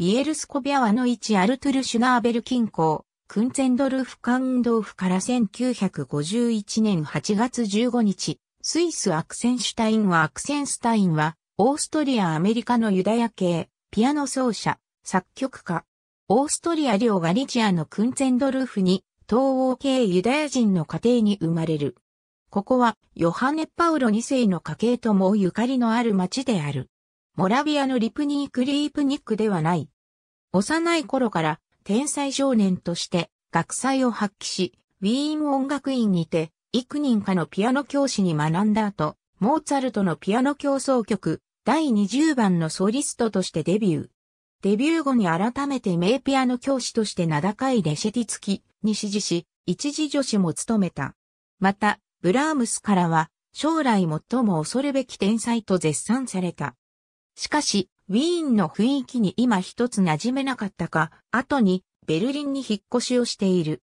ビエルスコビアワの位置アルトゥルシュナーベル近郊、クンツェンドルフカンドーフから1951年8月15日、スイスアクセンシュタインはアクセンスタインは、オーストリア・アメリカのユダヤ系、ピアノ奏者、作曲家。オーストリア領ガリチアのクンツェンドルフに、東欧系ユダヤ人の家庭に生まれる。ここは、ヨハネ・パウロ2世の家系ともゆかりのある町である。モラビアのリプニークリープニックではない。幼い頃から天才少年として学祭を発揮し、ウィーン音楽院にて幾人かのピアノ教師に学んだ後、モーツァルトのピアノ協奏曲第20番のソリストとしてデビュー。デビュー後に改めて名ピアノ教師として名高いレシェティツキに支持し、一時女子も務めた。また、ブラームスからは、将来最も恐るべき天才と絶賛された。しかし、ウィーンの雰囲気に今一つ馴染めなかったか、後にベルリンに引っ越しをしている。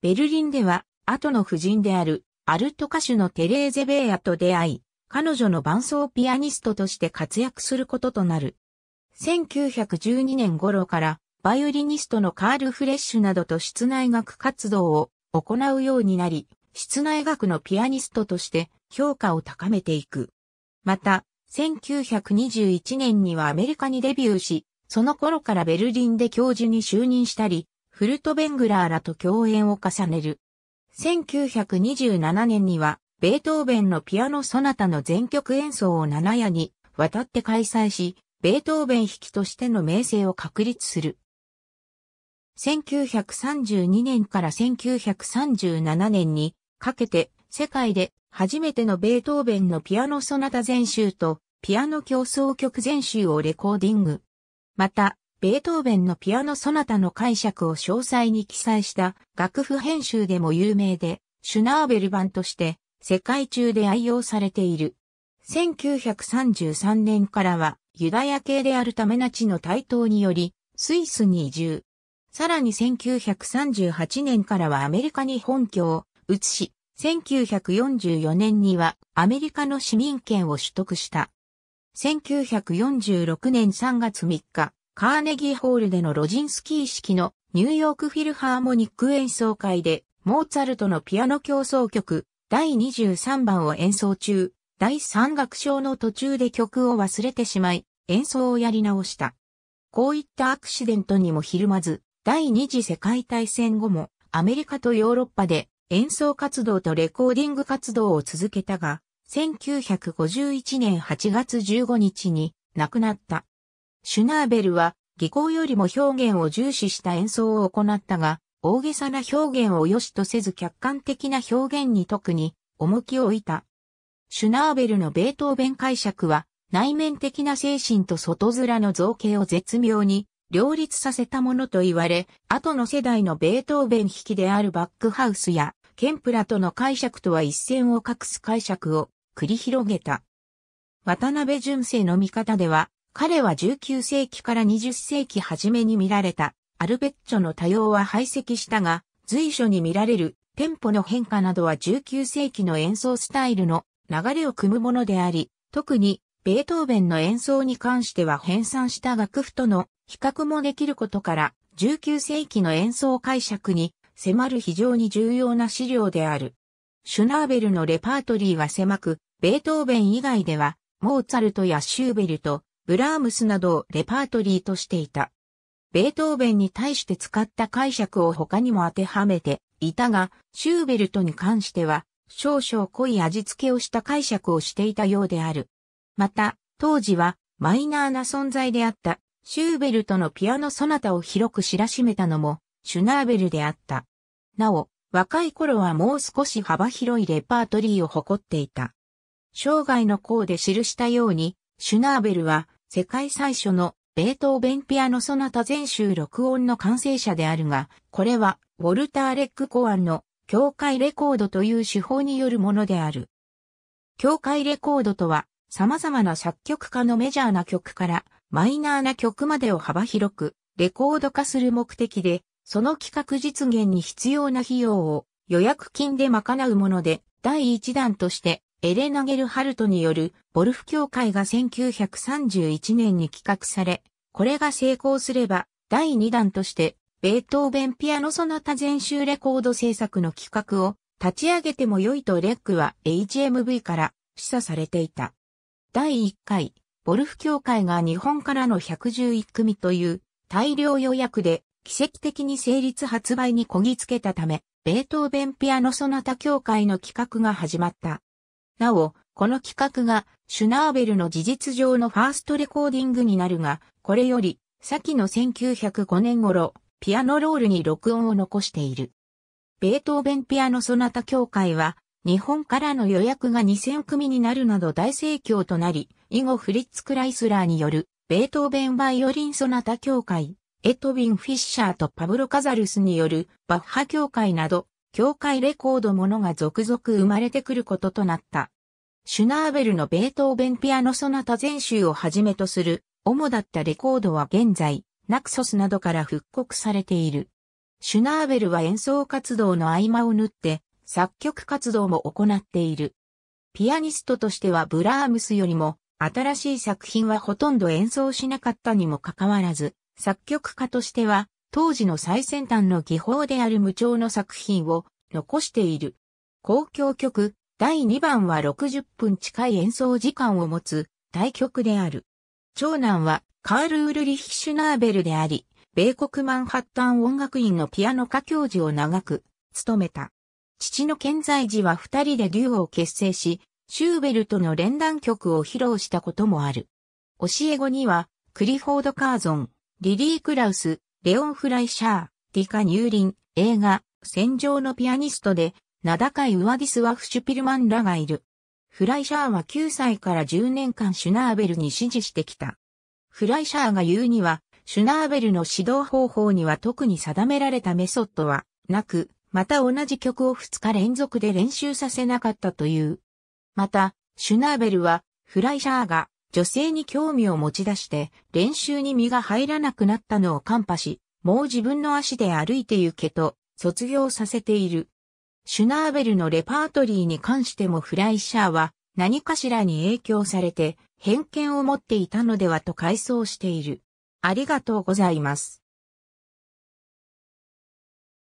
ベルリンでは、後の夫人である、アルト歌手のテレーゼ・ベーヤと出会い、彼女の伴奏ピアニストとして活躍することとなる。1912年頃から、バイオリニストのカール・フレッシュなどと室内楽活動を行うようになり、室内楽のピアニストとして評価を高めていく。また、1921年にはアメリカにデビューし、その頃からベルリンで教授に就任したり、フルトベングラーらと共演を重ねる。1927年には、ベートーベンのピアノソナタの全曲演奏を7夜に渡って開催し、ベートーベン弾きとしての名声を確立する。1932年から1937年にかけて世界で初めてのベートーベンのピアノソナタ全集とピアノ競争曲全集をレコーディング。また、ベートーベンのピアノソナタの解釈を詳細に記載した楽譜編集でも有名で、シュナーベル版として世界中で愛用されている。1933年からはユダヤ系であるためナチの台頭によりスイスに移住。さらに1938年からはアメリカに本拠を移し、1944年にはアメリカの市民権を取得した。1946年3月3日、カーネギーホールでのロジンスキー式のニューヨークフィルハーモニック演奏会で、モーツァルトのピアノ競争曲第23番を演奏中、第3楽章の途中で曲を忘れてしまい、演奏をやり直した。こういったアクシデントにもひるまず、第二次世界大戦後もアメリカとヨーロッパで演奏活動とレコーディング活動を続けたが、1951年8月15日に亡くなった。シュナーベルは技巧よりも表現を重視した演奏を行ったが、大げさな表現を良しとせず客観的な表現に特に重きを置いた。シュナーベルのベートーベン解釈は内面的な精神と外面の造形を絶妙に両立させたものと言われ、後の世代のベートーベン引きであるバックハウスやケンプラとの解釈とは一線を画す解釈を繰り広げた。渡辺純正の見方では、彼は19世紀から20世紀初めに見られた、アルベッチョの多様は排斥したが、随所に見られる、テンポの変化などは19世紀の演奏スタイルの流れを組むものであり、特に、ベートーベンの演奏に関しては編纂した楽譜との比較もできることから、19世紀の演奏解釈に迫る非常に重要な資料である。シュナーベルのレパートリーは狭く、ベートーベン以外では、モーツァルトやシューベルト、ブラームスなどをレパートリーとしていた。ベートーベンに対して使った解釈を他にも当てはめていたが、シューベルトに関しては、少々濃い味付けをした解釈をしていたようである。また、当時はマイナーな存在であったシューベルトのピアノソナタを広く知らしめたのもシュナーベルであった。なお、若い頃はもう少し幅広いレパートリーを誇っていた。生涯の項で記したように、シュナーベルは世界最初のベートーベンピアノ・ソナタ全集録音の完成者であるが、これはウォルター・レック考案の境界レコードという手法によるものである。境界レコードとは、様々な作曲家のメジャーな曲からマイナーな曲までを幅広くレコード化する目的で、その企画実現に必要な費用を予約金で賄うもので、第1弾としてエレナ・ゲルハルトによるゴルフ協会が1931年に企画され、これが成功すれば第2弾としてベートーベンピアノソナタ全集レコード制作の企画を立ち上げても良いとレックは HMV から示唆されていた。第1回、ゴルフ協会が日本からの111組という大量予約で奇跡的に成立発売にこぎつけたため、ベートーベンピアノソナタ協会の企画が始まった。なお、この企画が、シュナーベルの事実上のファーストレコーディングになるが、これより、先の1905年頃、ピアノロールに録音を残している。ベートーベンピアノソナタ協会は、日本からの予約が2000組になるなど大盛況となり、以後フリッツ・クライスラーによる、ベートーベンバイオリンソナタ協会、エトビン・フィッシャーとパブロ・カザルスによるバッハ協会など教会レコードものが続々生まれてくることとなった。シュナーベルのベートーベンピアノソナタ全集をはじめとする、主だったレコードは現在、ナクソスなどから復刻されている。シュナーベルは演奏活動の合間を縫って、作曲活動も行っている。ピアニストとしてはブラームスよりも、新しい作品はほとんど演奏しなかったにもかかわらず、作曲家としては、当時の最先端の技法である無調の作品を残している。公共曲第2番は60分近い演奏時間を持つ大曲である。長男はカール・ウルリヒ・シュナーベルであり、米国マンハッタン音楽院のピアノ科教授を長く務めた。父の健在時は二人でデュオを結成し、シューベルトの連弾曲を披露したこともある。教え子には、クリフォード・カーゾン、リリー・クラウス、レオン・フライシャー、ディカニューリン、映画、戦場のピアニストで、名高いウワディス・ワフシュピルマンらがいる。フライシャーは9歳から10年間シュナーベルに指示してきた。フライシャーが言うには、シュナーベルの指導方法には特に定められたメソッドはなく、また同じ曲を2日連続で練習させなかったという。また、シュナーベルは、フライシャーが女性に興味を持ち出して練習に身が入らなくなったのを看破し、もう自分の足で歩いて行けと卒業させている。シュナーベルのレパートリーに関してもフライシャーは何かしらに影響されて偏見を持っていたのではと回想している。ありがとうございます。